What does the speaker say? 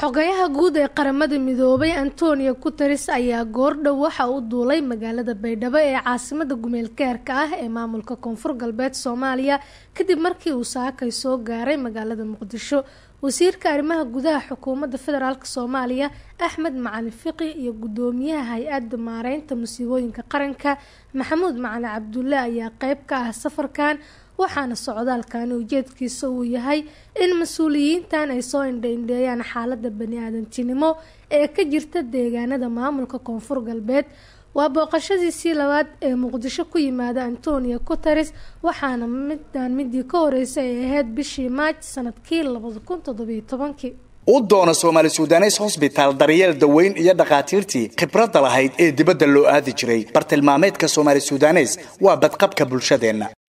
xogayaha guud ee qaramada midoobay antonio guteres ayaa goordhow waxa uu duulay magaalada baydhabo ee caasimada gumeelgaarka ah ee maamulka koonfur galbeed soomaaliya kadib markii uu saakay soo gaaray magaalada muqdisho wasiirka arrimaha gudaha xukuumadda federaalk soomaaliya axmed macalin fiqi iyo guddoomiyaha hay-adda maareynta musiibooyinka qaranka maxamuud macalin cabdulle ayaa qeyb ka ah safarkan waxaana socdaalkani ujeedkiisa uu yahay in mas-uuliyiintan ay soo indhaindheeyaan xaalada bani aadamtinimo ee ka jirta deegaanada maamulka koonfur galbeed waa booqashadiisii labaad ee muqdisho ku yimaada antonio guteres waxaana midaan middii ka horeysay ay ahayd bishii maaj sanadkii labada u doono soomaali sudanes hosbitaal daryeel daweyn iyo dhakhaatiirtii khibradda lahayd ee dibadda loo aadi jiray bartilmaameedka soomaali sudanes waa badqabka bulshadeenna